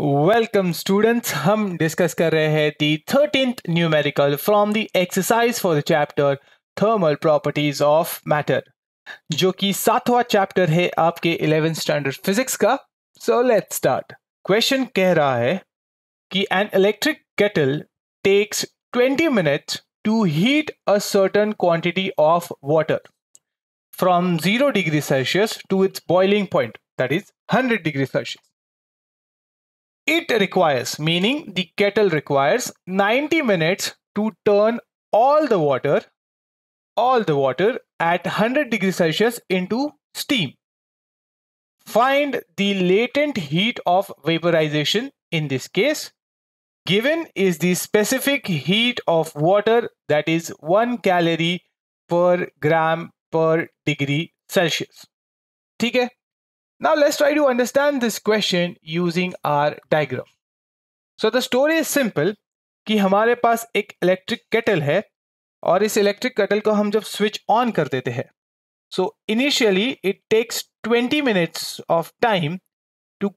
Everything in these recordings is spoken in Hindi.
वेलकम स्टूडेंट्स हम डिस्कस कर रहे हैं the thirteen numerical from the exercise for the chapter thermal properties of matter जो कि सातवां चैप्टर है आपके इलेवेंथ स्टैंडर्ड फिजिक्स का सो लेट स्टार्ट क्वेश्चन कह रहा है कि an electric kettle takes 20 minutes to heat a certain quantity of water from zero degree Celsius to its boiling point that is 100 degree Celsius It requires, meaning the kettle requires 90 minutes to turn all the water, all the water at 100 degrees Celsius into steam. Find the latent heat of vaporization in this case. Given is the specific heat of water that is 1 calorie per gram per degree Celsius. ठीक है now let's try to understand this question using our diagram. So the story is simple कि हमारे पास एक electric kettle है और इस electric kettle को हम switch on कर देते so initially it takes 20 minutes of time to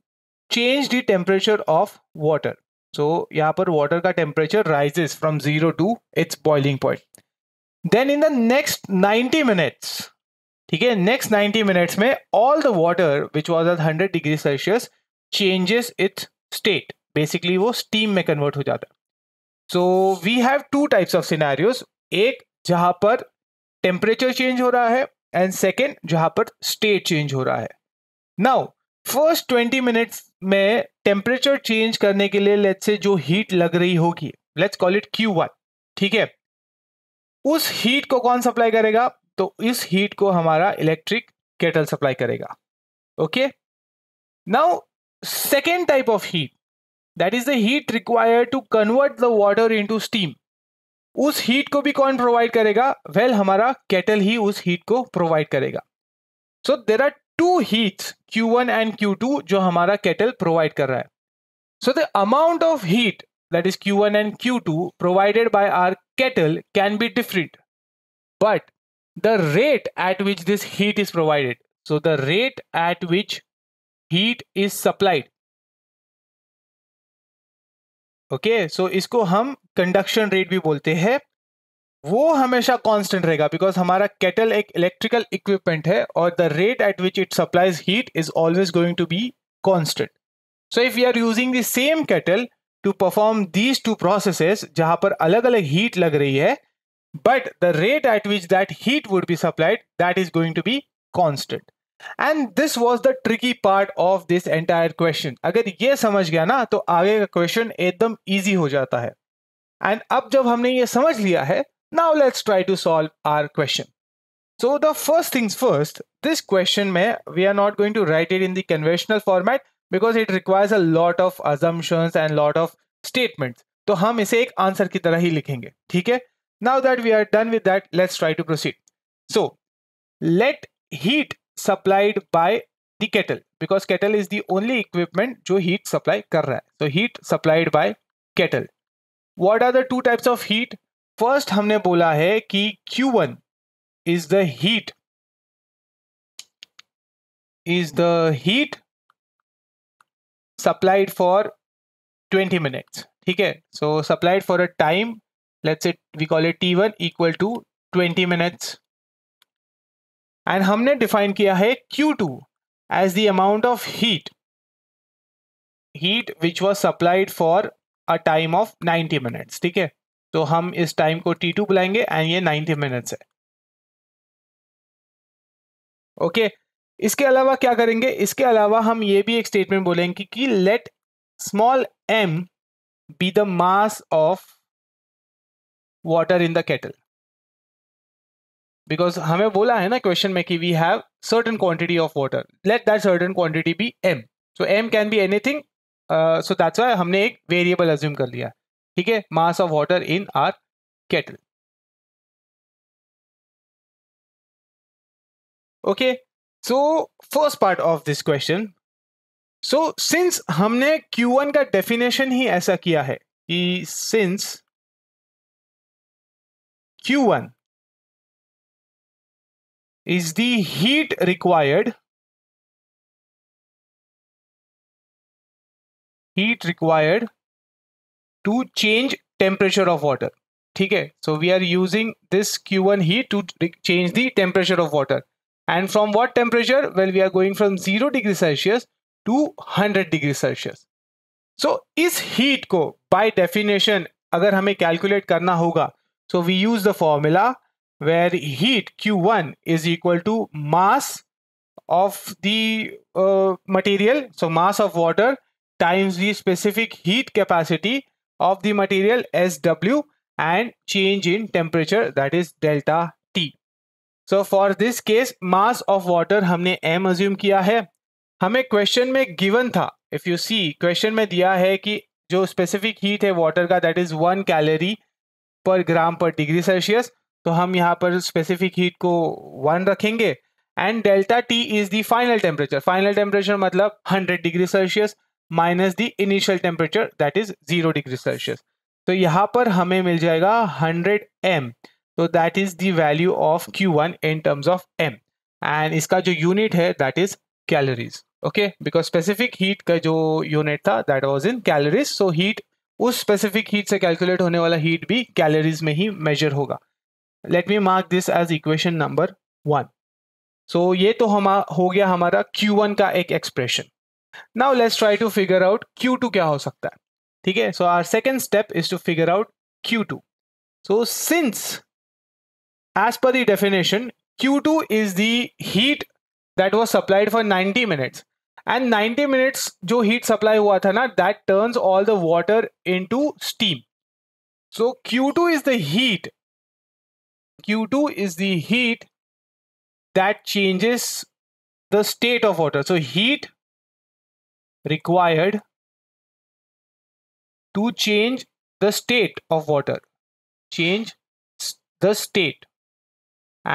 change the temperature of water. So यहाँ पर water का temperature rises from zero to its boiling point. Then in the next 90 minutes ठीक है नेक्स्ट नाइन्टी मिनट्स में all the water which was at hundred degree Celsius changes its state basically वो स्टीम में कन्वर्ट हो जाता है so we have two types of scenarios एक जहां पर टेम्परेचर चेंज हो रहा है एंड सेकेंड जहां पर स्टेट चेंज हो रहा है नाउ फर्स्ट ट्वेंटी मिनट्स में टेम्परेचर चेंज करने के लिए लेट्स से जो हीट लग रही होगी let's call it Q one ठीक है उस हीट को कौन सप्लाई करेगा तो इस हीट को हमारा इलेक्ट्रिक केटल सप्लाई करेगा okay now second type of heat that is the heat required to convert the water into steam उस हीट को भी कौन प्रोवाइड करेगा वेल well, हमारा केटल ही उस हीट को प्रोवाइड करेगा so there are two heats Q1 and Q2 जो हमारा केटल प्रोवाइड कर रहा है so the amount of heat that is q1 Q q2 provided by are kettle can be different but the rate at which this heat is provided. So the rate at which heat is supplied. Okay okay, so so इसको हम कंडक्शन रेट भी बोलते हैं वो हमेशा कांस्टेंट रहेगा बिकॉज हमारा केटल एक इलेक्ट्रिकल इक्विपमेंट है और the rate at which it supplies heat is always going to be constant so if you are using the same kettle to perform these two processes जहां पर अलग अलग हीट लग रही है but the rate at which that heat would be supplied that is going to be constant and this was the tricky part of this entire question agar ye samajh gaya na to aage ka question ekdam easy ho jata hai and ab jab humne ye samajh liya hai now let's try to solve our question so the first things first this question mein we are not going to write it in the conventional format because it requires a lot of assumptions and lot of statements तो हम इसे एक आंसर की तरह ही लिखेंगे ठीक है now that we are done with that, let's try to proceed. So let heat supplied by the kettle because kettle is the only equipment जो heat supply So heat supplied by kettle. What are the two types of heat? First हमने बोला है ki Q1 is the heat is the heat supplied for 20 minutes. Okay, So supplied for a time let's it we call it t1 equal to 20 minutes and हमने डिफाइन किया है Q2 two as the amount of heat heat which was supplied for a time of 90 minutes ठीक है तो हम इस टाइम को T2 बुलाएंगे एंड ये 90 मिनट्स है ओके okay. इसके अलावा क्या करेंगे इसके अलावा हम ये भी एक स्टेटमेंट बोलेंगे कि let small m be the mass of water in the kettle because हमें बोला है ना क्वेश्चन में कि we have certain quantity of water let that certain quantity be M so M can be anything so that's why हमने एक वेरिएबल एज्यूम कर लिया ठीक है mass of water in our kettle okay so first part of this question so since हमने क्यू वन का डेफिनेशन ही ऐसा किया है कि since Q1 is the heat required heat required to change temperature of water ठीक है so we are using this Q1 heat to change the temperature of water and from what temperature well we are going from 0 degree Celsius to 100 degree Celsius so इस heat को by definition अगर हमें calculate करना होगा So we use the formula where heat Q1 is equal to mass of the uh, material, so mass of water times the specific heat capacity of the material SW and change in temperature that is delta T. So for this case mass of water हमने M assume किया है हमें question में given था if you see question में दिया है कि जो specific heat है water का that is 1 calorie पर ग्राम पर डिग्री सेल्सियस तो हम यहाँ पर स्पेसिफिक हीट को वन रखेंगे and delta T is the final temperature final temperature मतलब hundred degree Celsius minus the initial temperature that is zero degree Celsius तो यहाँ पर हमें मिल जाएगा हंड्रेड एम तो that is the value of Q one in terms of M and इसका जो यूनिट है that is calories okay because specific heat का जो यूनिट था that was in calories so heat उस स्पेसिफिक हीट से कैलकुलेट होने वाला हीट भी कैलोरीज में ही मेजर होगा let me mark this as equation number one so ये तो हम हो गया हमारा Q1 का एक expression now let's try to figure out Q2 क्या हो सकता है ठीक है so our second step is to figure out Q2 so since as per the definition q2 is the heat that was supplied for 90 minutes and 90 minutes जो हीट सप्लाई हुआ था ना that turns all the water into steam so Q two is the heat Q two is the heat that changes the state of water. So heat required to change the state of water. Change the state.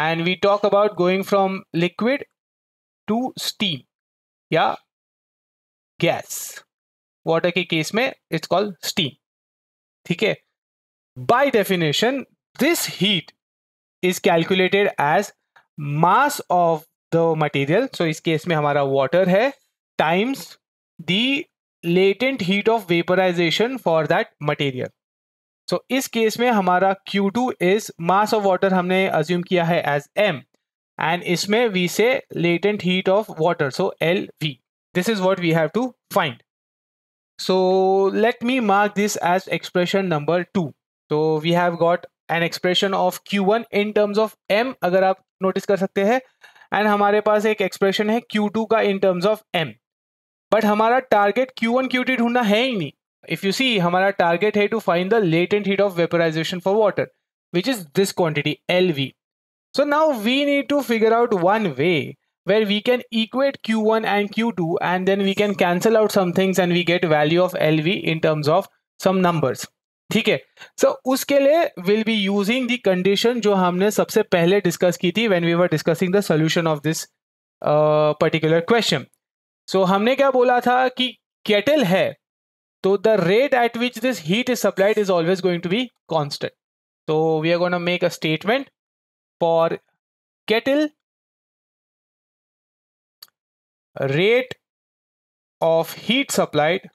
And we talk about going from liquid to steam. या गैस वाटर के केस में इट्स कॉल्ड स्टीम ठीक है by definition this heat is calculated as mass of the material so इस केस में हमारा वाटर है times the latent heat of vaporisation for that material so इस केस में हमारा Q2 two is mass of water हमने अज्यूम किया है as M and isme we say latent heat of water so lv this is what we have to find so let me mark this as expression number 2 so we have got an expression of q1 in terms of m अगर आप नोटिस कर सकते हैं एंड हमारे पास एक एक्सप्रेशन है q2 का in terms of m but हमारा टारगेट q1 q2 ढूंढना है ही नहीं इफ यू सी हमारा टारगेट है to find the latent heat of vaporisation for water which is this quantity L V So now we need to figure out one way where we can equate Q1 and Q2 and then we can cancel out some things and we get value of LV in terms of some numbers. Okay. So uske liye we'll be using the condition jo humne sabse pehle discuss when we were discussing the solution of this uh, particular question. So humne kya bola tha ki kettle hai so the rate at which this heat is supplied is always going to be constant. So we are going to make a statement for kettle rate of heat supplied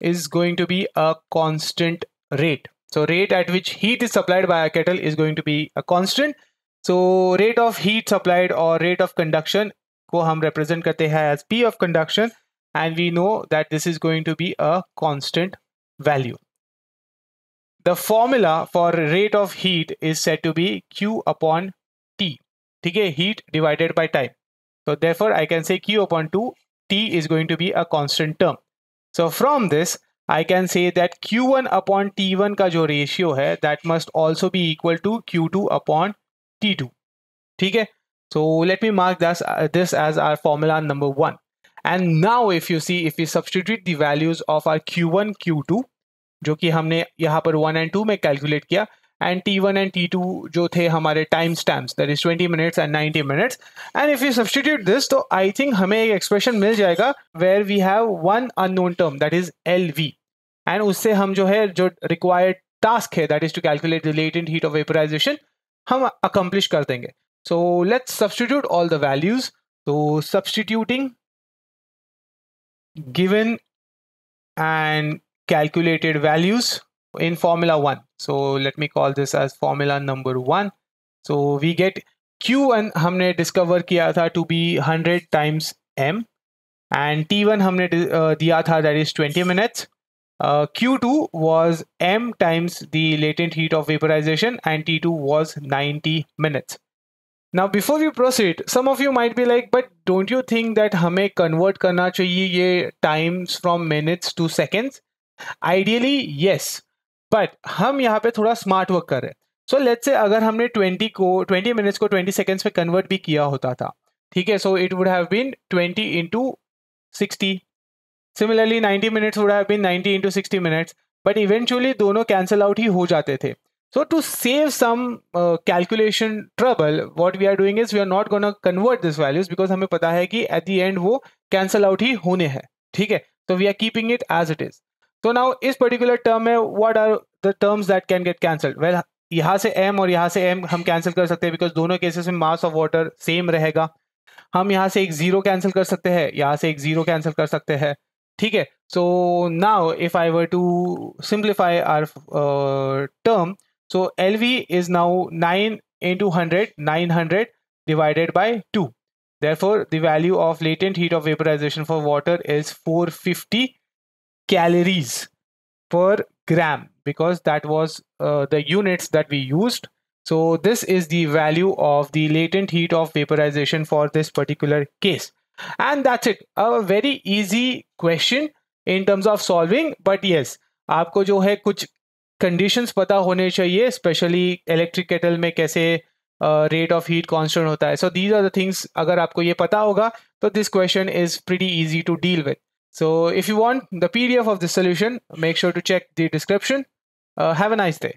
is going to be a constant rate so rate at which heat is supplied by a kettle is going to be a constant so rate of heat supplied or rate of conduction ko हम represent karte hai as p of conduction and we know that this is going to be a constant value the formula for rate of heat is said to be Q upon T. Okay, heat divided by time. So therefore, I can say Q upon 2, T is going to be a constant term. So from this, I can say that Q1 upon T1 का जो रेशियो है must also be equal to Q Q2 upon t two, two ठीक है me mark this, mark uh, this this as our formula number one and now if you see if you substitute the values of Q1, Q2 जो कि हमने यहाँ पर वन एंड टू में कैलकुलेट किया and T one and T two जो थे हमारे time stamp that is twenty minutes and ninety minutes and if you substitute this तो आई थिंक हमें एक एक्सप्रेशन मिल जाएगा where we have one unknown term that is L V and उससे हम जो है जो रिक्वायर्ड टास्क है that is to calculate the latent heat of vaporisation हम अकम्प्लिश कर देंगे so let's substitute all the values तो substituting given and calculated values in formula 1 so let me call this as formula number 1 so we get q1 हमने discover किया था to be 100 times m and t1 हमने दिया था that is 20 minutes uh, q2 was m times the latent heat of vaporization and t2 was 90 minutes now before we proceed some of you might be like but don't you think that हमें convert करना चाहिए ये times from minutes to seconds ideally yes but हम यहाँ पे थोड़ा स्मार्ट वर्क कर रहे हैं सो लेट से अगर हमने 20 को 20 मिनट्स को 20 सेकेंड्स में कन्वर्ट भी किया होता था ठीक है so it would have been 20 into sixty similarly 90 minutes would have been 90 into sixty minutes but eventually दोनों कैंसिल आउट ही हो जाते थे so to save some calculation trouble what we are doing is we are not gonna convert this values because हमें पता है कि एट दी एंड वो कैंसिल आउट ही होने हैं ठीक है तो we are keeping it as it is So तो नाउ इस पर्टिकुलर टर्म में what are the terms that can get cancelled well यहाँ से एम और यहाँ से एम हम कैंसिल कर सकते हैं बिकॉज दोनों केसेस में मास ऑफ वाटर सेम रहेगा हम यहाँ से एक जीरो कैंसिल कर सकते हैं यहाँ से एक जीरो कैंसिल कर सकते हैं ठीक है so now if I were to simplify our term so L V is now nine into hundred nine hundred divided by two there the value of latent heat of vaporisation for water is four fifty calories per gram because that was uh, the units that we used. So this is the value of the latent heat of vaporization for this particular case. And that's it. A very easy question in terms of solving. But yes, आपको जो है कुछ कंडीशंस पता होने चाहिए स्पेशली इलेक्ट्रिक केटल में कैसे rate of heat constant होता है So these are the things. अगर आपको ये पता होगा तो this question is pretty easy to deal with. So if you want the PDF of the solution, make sure to check the description. Uh, have a nice day.